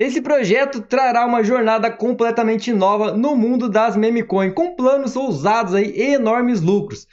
Esse projeto trará uma jornada completamente nova no mundo das memecoin, com planos ousados e enormes lucros.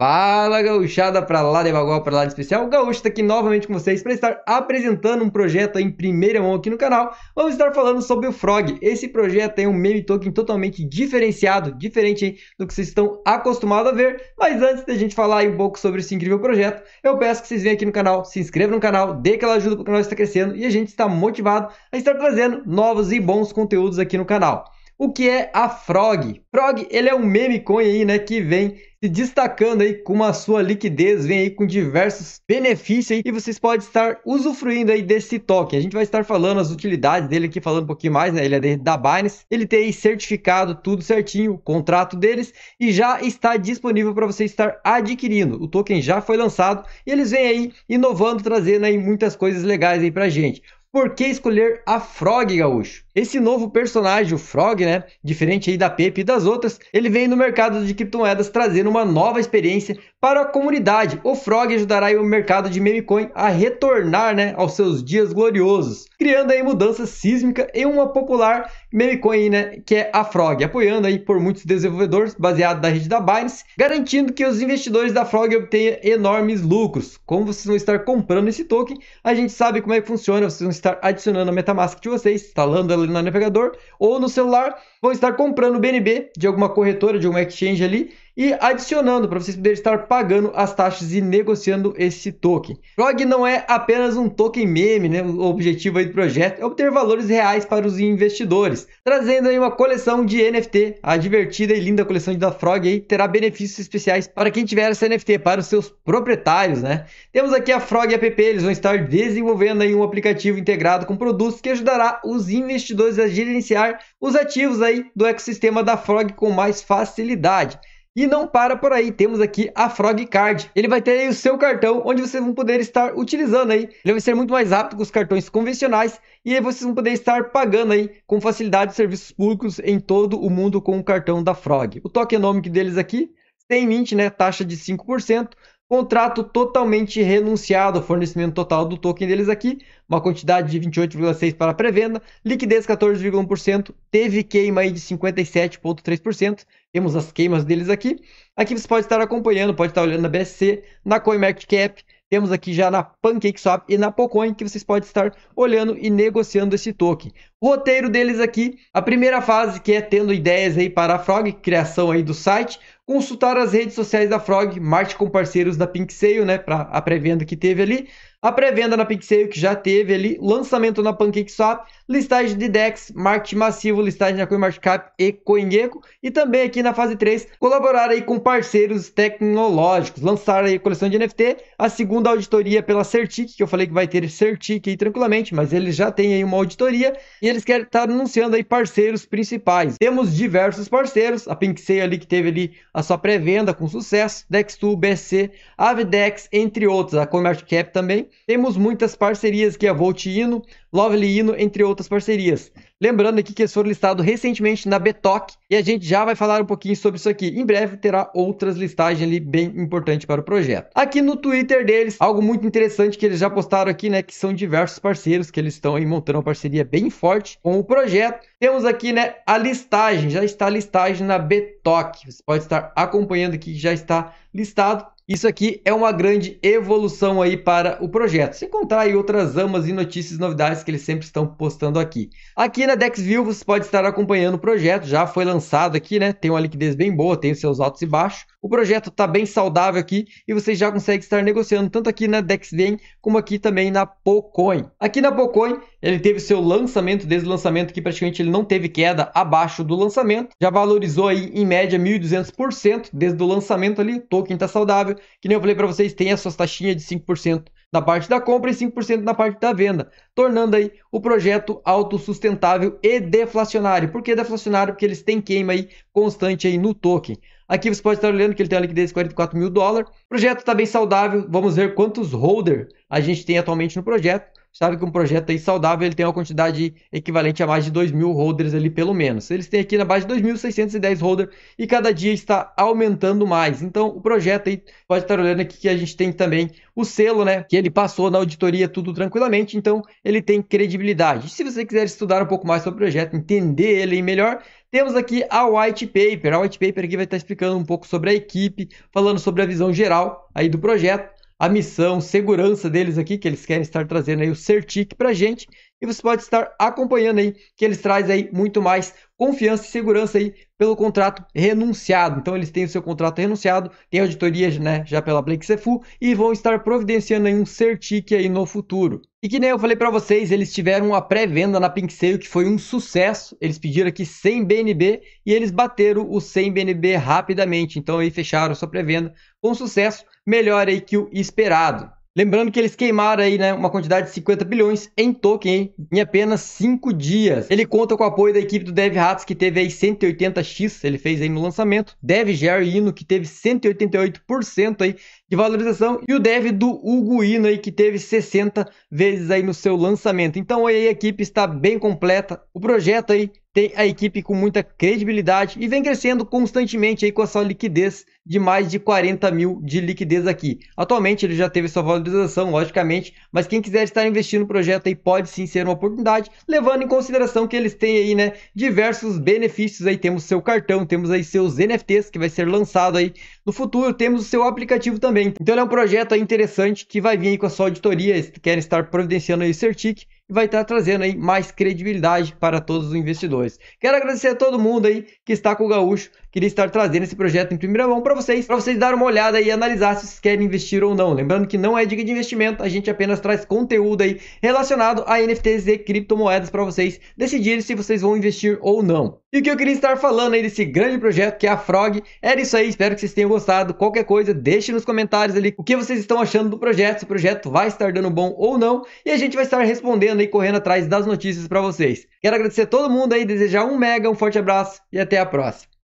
Fala gauchada pra lá de bagual, pra lá de especial, o Gaúcho tá aqui novamente com vocês para estar apresentando um projeto em primeira mão aqui no canal. Vamos estar falando sobre o Frog. Esse projeto é um meme token totalmente diferenciado, diferente do que vocês estão acostumados a ver. Mas antes da gente falar um pouco sobre esse incrível projeto, eu peço que vocês venham aqui no canal, se inscrevam no canal, dê aquela ajuda para o canal estar crescendo e a gente está motivado a estar trazendo novos e bons conteúdos aqui no canal o que é a Frog. Frog, ele é um meme coin aí, né, que vem se destacando aí com a sua liquidez, vem aí com diversos benefícios aí, e vocês podem estar usufruindo aí desse token. A gente vai estar falando as utilidades dele aqui, falando um pouquinho mais, né? Ele é da Binance, ele tem aí certificado, tudo certinho, o contrato deles e já está disponível para você estar adquirindo. O token já foi lançado e eles vêm aí inovando, trazendo aí muitas coisas legais aí para gente. Por que escolher a Frog, Gaúcho? Esse novo personagem, o Frog, né, diferente aí da Pepe e das outras, ele vem no mercado de criptomoedas trazendo uma nova experiência para a comunidade. O Frog ajudará o mercado de memecoin a retornar, né, aos seus dias gloriosos, criando aí mudança sísmica em uma popular memecoin, né, que é a Frog, apoiando aí por muitos desenvolvedores baseado na rede da Binance, garantindo que os investidores da Frog obtenham enormes lucros. Como vocês vão estar comprando esse token, a gente sabe como é que funciona, vocês vão estar adicionando a MetaMask de vocês, instalando ela no navegador ou no celular, vão estar comprando BNB de alguma corretora, de alguma exchange ali, e adicionando para vocês poderem estar pagando as taxas e negociando esse token. PROG não é apenas um token meme, né? O objetivo aí do projeto é obter valores reais para os investidores, trazendo aí uma coleção de NFT, a divertida e linda coleção da Frog aí terá benefícios especiais para quem tiver essa NFT para os seus proprietários, né? Temos aqui a Frog App, eles vão estar desenvolvendo aí um aplicativo integrado com produtos que ajudará os investidores a gerenciar os ativos aí do ecossistema da Frog com mais facilidade. E não para por aí, temos aqui a Frog Card. Ele vai ter aí o seu cartão, onde vocês vão poder estar utilizando aí. Ele vai ser muito mais rápido que os cartões convencionais e aí vocês vão poder estar pagando aí com facilidade serviços públicos em todo o mundo com o cartão da Frog. O tokenomic deles aqui, 120, né, taxa de 5%, Contrato totalmente renunciado, fornecimento total do token deles aqui, uma quantidade de 28,6% para pré-venda, liquidez 14,1%, teve queima aí de 57,3%, temos as queimas deles aqui. Aqui você pode estar acompanhando, pode estar olhando na BSC, na CoinMarketCap, temos aqui já na PancakeSwap e na Pocoin que vocês podem estar olhando e negociando esse token. O roteiro deles aqui, a primeira fase que é tendo ideias aí para a Frog, criação aí do site, consultar as redes sociais da Frog, marte com parceiros da Pink Sale, né, para a pré-venda que teve ali, a pré-venda na Pixel, que já teve ali, lançamento na PancakeSwap, listagem de DEX, marketing massivo, listagem na CoinMarketCap e CoinGecko, e também aqui na fase 3, colaborar aí com parceiros tecnológicos, lançar aí a coleção de NFT, a segunda auditoria pela Certic, que eu falei que vai ter Certic aí tranquilamente, mas eles já têm aí uma auditoria e eles querem estar tá anunciando aí parceiros principais. Temos diversos parceiros, a Pixel ali que teve ali a sua pré-venda com sucesso, Dex2, BC, AVDEX, entre outros, a CoinMarketCap também, temos muitas parcerias que é Volt Hino, Lovely Hino, entre outras parcerias. Lembrando aqui que eles foram listados recentemente na Betoc e a gente já vai falar um pouquinho sobre isso aqui. Em breve terá outras listagens ali bem importantes para o projeto. Aqui no Twitter deles, algo muito interessante que eles já postaram aqui, né, que são diversos parceiros que eles estão aí montando uma parceria bem forte com o projeto. Temos aqui, né, a listagem, já está a listagem na Betoc. Você pode estar acompanhando aqui que já está listado isso aqui é uma grande evolução aí para o projeto, Se encontrar aí outras amas e notícias e novidades que eles sempre estão postando aqui. Aqui na DexView você pode estar acompanhando o projeto, já foi lançado aqui, né? Tem uma liquidez bem boa, tem os seus altos e baixos. O projeto está bem saudável aqui e você já consegue estar negociando tanto aqui na DexDen como aqui também na Pocoin. Aqui na Pocoin ele teve seu lançamento, desde o lançamento que praticamente ele não teve queda abaixo do lançamento, já valorizou aí em média 1.200% desde o lançamento ali, o token está saudável que nem eu falei para vocês, tem as suas taxinhas de 5% na parte da compra e 5% na parte da venda, tornando aí o projeto autossustentável e deflacionário. Por que deflacionário? Porque eles têm queima aí constante aí no token. Aqui você pode estar olhando que ele tem uma liquidez de 44 mil dólares. O projeto está bem saudável. Vamos ver quantos holder a gente tem atualmente no projeto sabe que um projeto aí saudável ele tem uma quantidade equivalente a mais de 2 mil holders ali pelo menos. Eles têm aqui na base de 2.610 holders e cada dia está aumentando mais. Então o projeto aí pode estar olhando aqui que a gente tem também o selo, né? Que ele passou na auditoria tudo tranquilamente, então ele tem credibilidade. Se você quiser estudar um pouco mais sobre o projeto, entender ele melhor, temos aqui a white paper. A white paper aqui vai estar explicando um pouco sobre a equipe, falando sobre a visão geral aí do projeto a missão, segurança deles aqui, que eles querem estar trazendo aí o Certic para gente. E você pode estar acompanhando aí, que eles trazem aí muito mais confiança e segurança aí pelo contrato renunciado. Então eles têm o seu contrato renunciado, tem auditoria né, já pela Blake Cefu e vão estar providenciando aí um Certic aí no futuro. E que nem eu falei para vocês, eles tiveram a pré-venda na Pink Sale que foi um sucesso. Eles pediram aqui 100 BNB e eles bateram o 100 BNB rapidamente. Então aí fecharam sua pré-venda com sucesso melhor aí que o esperado. Lembrando que eles queimaram aí, né, uma quantidade de 50 bilhões em token hein, em apenas 5 dias. Ele conta com o apoio da equipe do Dev Hats que teve aí 180x, ele fez aí no lançamento. DevGer Hino, que teve 188% aí de valorização e o dev do Hugo Uguino aí que teve 60 vezes aí no seu lançamento. Então aí a equipe está bem completa. O projeto aí tem a equipe com muita credibilidade e vem crescendo constantemente aí com a sua liquidez de mais de 40 mil de liquidez aqui. Atualmente ele já teve sua valorização, logicamente, mas quem quiser estar investindo no projeto aí pode sim ser uma oportunidade, levando em consideração que eles têm aí, né, diversos benefícios aí, temos seu cartão, temos aí seus NFTs que vai ser lançado aí no futuro temos o seu aplicativo também. Então é um projeto interessante que vai vir com a sua auditoria, querem estar providenciando aí o Certic e vai estar trazendo aí mais credibilidade para todos os investidores. Quero agradecer a todo mundo aí que está com o Gaúcho, queria estar trazendo esse projeto em primeira mão para vocês, para vocês darem uma olhada e analisar se vocês querem investir ou não. Lembrando que não é dica de investimento, a gente apenas traz conteúdo aí relacionado a NFTs e criptomoedas para vocês decidirem se vocês vão investir ou não. E o que eu queria estar falando aí desse grande projeto que é a Frog, era isso aí, espero que vocês tenham gostado. Qualquer coisa, deixe nos comentários ali o que vocês estão achando do projeto, se o projeto vai estar dando bom ou não, e a gente vai estar respondendo e correndo atrás das notícias para vocês. Quero agradecer a todo mundo aí, desejar um mega, um forte abraço e até a próxima.